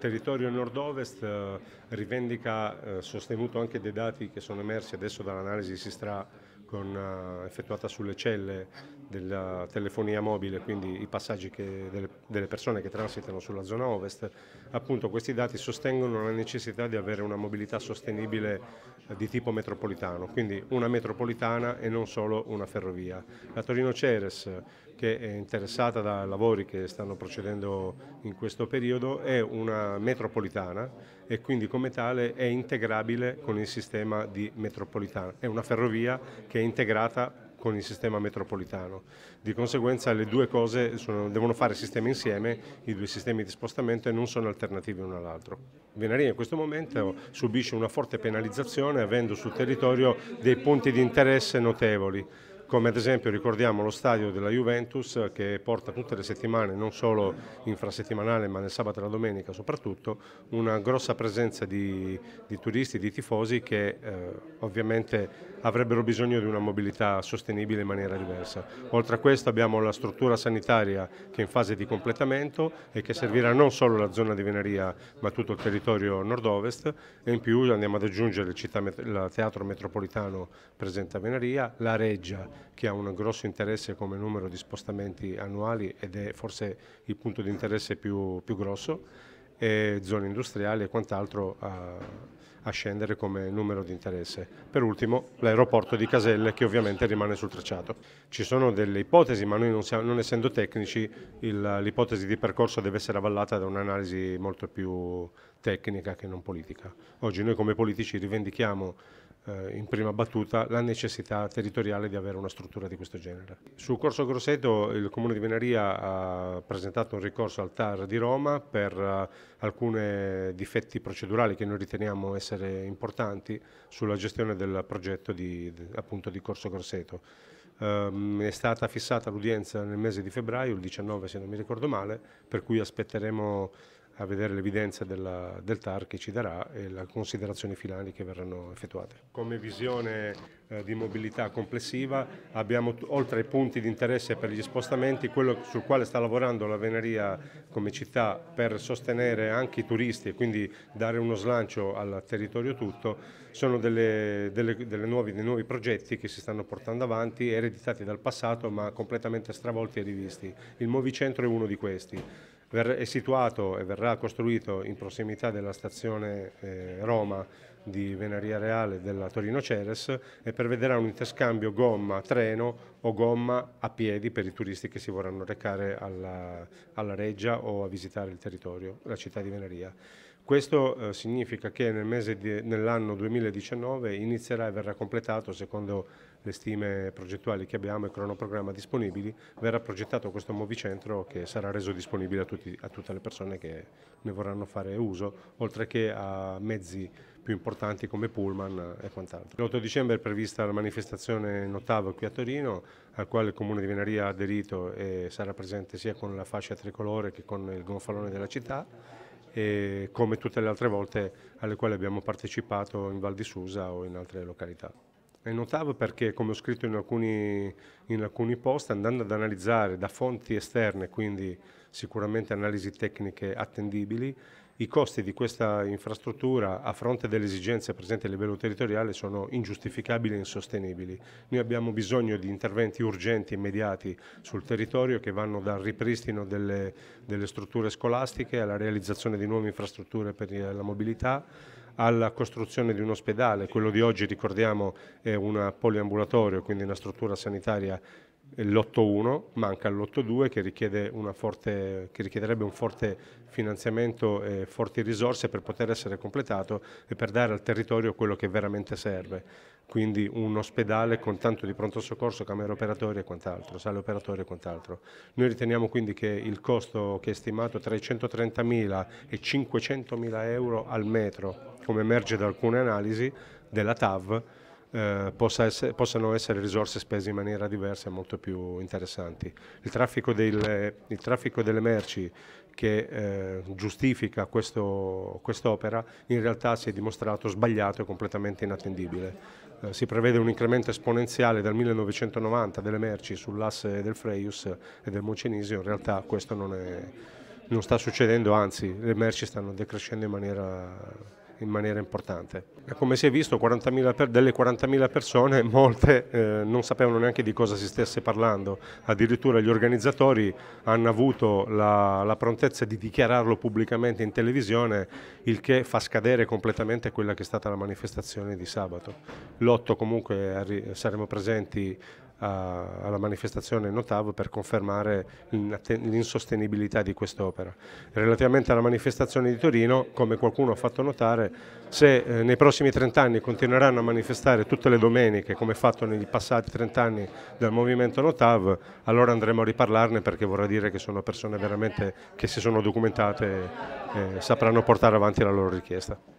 territorio nord-ovest eh, rivendica, eh, sostenuto anche dai dati che sono emersi adesso dall'analisi Sistra con, eh, effettuata sulle celle della telefonia mobile, quindi i passaggi che, delle, delle, persone che transitano sulla zona ovest, appunto questi dati sostengono la necessità di avere una mobilità sostenibile eh, di tipo metropolitano, quindi una metropolitana e non solo una ferrovia. La Torino Ceres, che è interessata da lavori che stanno procedendo in questo periodo, è una metropolitana e quindi come tale è integrabile con il sistema di metropolitana. È una ferrovia che è integrata con il sistema metropolitano. Di conseguenza le due cose sono, devono fare sistema insieme, i due sistemi di spostamento e non sono alternativi l'uno all'altro. Venaria in questo momento subisce una forte penalizzazione avendo sul territorio dei punti di interesse notevoli come ad esempio ricordiamo lo stadio della Juventus che porta tutte le settimane, non solo infrasettimanale ma nel sabato e la domenica soprattutto, una grossa presenza di, di turisti, di tifosi che eh, ovviamente avrebbero bisogno di una mobilità sostenibile in maniera diversa. Oltre a questo abbiamo la struttura sanitaria che è in fase di completamento e che servirà non solo la zona di Venaria ma tutto il territorio nord-ovest e in più andiamo ad aggiungere il, città, il teatro metropolitano presente a Venaria, la Reggia che ha un grosso interesse come numero di spostamenti annuali ed è forse il punto di interesse più, più grosso, e zone industriali e quant'altro a, a scendere come numero di interesse. Per ultimo l'aeroporto di Caselle che ovviamente rimane sul tracciato. Ci sono delle ipotesi ma noi non, siamo, non essendo tecnici l'ipotesi di percorso deve essere avvallata da un'analisi molto più tecnica che non politica. Oggi noi come politici rivendichiamo eh, in prima battuta la necessità territoriale di avere una struttura di questo genere. Sul corso Grosseto il Comune di Venaria ha presentato un ricorso al TAR di Roma per eh, alcuni difetti procedurali che noi riteniamo essere importanti sulla gestione del progetto di, appunto, di corso Grosseto. Ehm, è stata fissata l'udienza nel mese di febbraio, il 19 se non mi ricordo male, per cui aspetteremo a vedere l'evidenza della, del TAR che ci darà e le considerazioni finali che verranno effettuate. Come visione eh, di mobilità complessiva abbiamo oltre ai punti di interesse per gli spostamenti quello sul quale sta lavorando la Veneria come città per sostenere anche i turisti e quindi dare uno slancio al territorio tutto sono delle, delle, delle nuove, dei nuovi progetti che si stanno portando avanti ereditati dal passato ma completamente stravolti e rivisti. Il Movicentro è uno di questi è situato e verrà costruito in prossimità della stazione eh, Roma di Venaria Reale della Torino Ceres e prevederà un interscambio gomma-treno o gomma a piedi per i turisti che si vorranno recare alla, alla Reggia o a visitare il territorio, la città di Venaria. Questo eh, significa che nel nell'anno 2019 inizierà e verrà completato, secondo le stime progettuali che abbiamo e cronoprogramma disponibili, verrà progettato questo movicentro che sarà reso disponibile a, tutti, a tutte le persone che ne vorranno fare uso, oltre che a mezzi più importanti come Pullman e quant'altro. L'8 dicembre è prevista la manifestazione in ottavo qui a Torino, al quale il Comune di Venaria ha aderito e sarà presente sia con la fascia tricolore che con il gonfalone della città e come tutte le altre volte alle quali abbiamo partecipato in Val di Susa o in altre località. È notavo perché, come ho scritto in alcuni, in alcuni, post, andando ad analizzare da fonti esterne, quindi sicuramente analisi tecniche attendibili, i costi di questa infrastruttura a fronte delle esigenze presenti a livello territoriale sono ingiustificabili e insostenibili. Noi abbiamo bisogno di interventi urgenti, immediati sul territorio che vanno dal ripristino delle, delle strutture scolastiche alla realizzazione di nuove infrastrutture per la mobilità alla costruzione di un ospedale, quello di oggi ricordiamo è un poliambulatorio, quindi una struttura sanitaria l'8-1 manca l'8-2 che, forte, che richiederebbe un forte finanziamento e forti risorse per poter essere completato e per dare al territorio quello che veramente serve. Quindi un ospedale con tanto di pronto soccorso, camere operatorie e quant'altro, sale operatorie e quant'altro. Noi riteniamo quindi che il costo che è stimato tra i 130.000 e 500.000 euro al metro, come emerge da alcune analisi della TAV, eh, possa essere, possano essere risorse spese in maniera diversa e molto più interessanti. Il traffico, del, il traffico delle merci che eh, giustifica quest'opera quest in realtà si è dimostrato sbagliato e completamente inattendibile. Eh, si prevede un incremento esponenziale dal 1990 delle merci sull'asse del Freius e del Moncenisio, in realtà questo non, è, non sta succedendo, anzi le merci stanno decrescendo in maniera in maniera importante. Come si è visto, 40 per, delle 40.000 persone molte eh, non sapevano neanche di cosa si stesse parlando, addirittura gli organizzatori hanno avuto la, la prontezza di dichiararlo pubblicamente in televisione, il che fa scadere completamente quella che è stata la manifestazione di sabato. L'otto comunque saremo presenti alla manifestazione Notavo per confermare l'insostenibilità di quest'opera. Relativamente alla manifestazione di Torino, come qualcuno ha fatto notare, se eh, nei prossimi 30 anni continueranno a manifestare tutte le domeniche, come fatto negli passati 30 anni dal movimento Notav, allora andremo a riparlarne perché vorrà dire che sono persone veramente che si sono documentate e eh, sapranno portare avanti la loro richiesta.